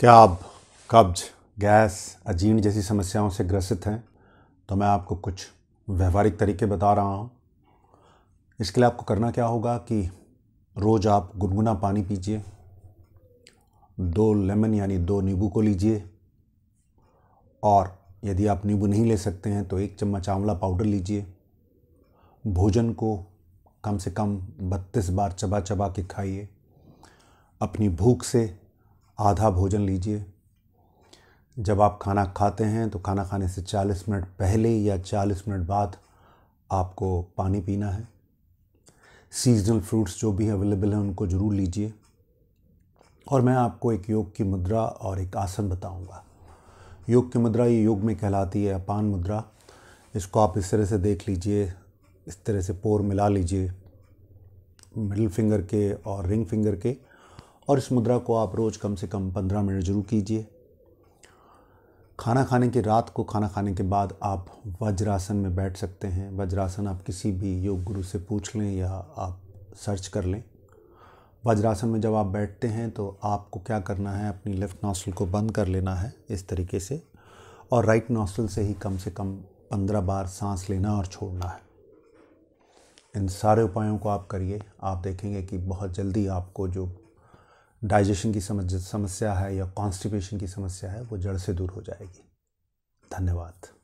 क्या आप कब्ज गैस अजीर्ण जैसी समस्याओं से ग्रसित हैं तो मैं आपको कुछ व्यवहारिक तरीके बता रहा हूँ इसके लिए आपको करना क्या होगा कि रोज़ आप गुनगुना पानी पीजिए दो लेमन यानी दो नींबू को लीजिए और यदि आप नींबू नहीं ले सकते हैं तो एक चम्मच आंवला पाउडर लीजिए भोजन को कम से कम बत्तीस बार चबा चबा के खाइए अपनी भूख से आधा भोजन लीजिए जब आप खाना खाते हैं तो खाना खाने से 40 मिनट पहले या 40 मिनट बाद आपको पानी पीना है सीजनल फ्रूट्स जो भी अवेलेबल हैं उनको ज़रूर लीजिए और मैं आपको एक योग की मुद्रा और एक आसन बताऊंगा। योग की मुद्रा ये योग में कहलाती है अपान मुद्रा इसको आप इस तरह से देख लीजिए इस तरह से पोर मिला लीजिए मिडिल फिंगर के और रिंग फिंगर के और इस मुद्रा को आप रोज़ कम से कम पंद्रह मिनट जरूर कीजिए खाना खाने के रात को खाना खाने के बाद आप वज्रासन में बैठ सकते हैं वज्रासन आप किसी भी योग गुरु से पूछ लें या आप सर्च कर लें वज्रासन में जब आप बैठते हैं तो आपको क्या करना है अपनी लेफ़्ट नॉस्टल को बंद कर लेना है इस तरीके से और राइट नॉस्टल से ही कम से कम पंद्रह बार सांस लेना और छोड़ना है इन सारे उपायों को आप करिए आप देखेंगे कि बहुत जल्दी आपको जो डाइजेशन की समस्या है या कॉन्स्टिपेशन की समस्या है वो जड़ से दूर हो जाएगी धन्यवाद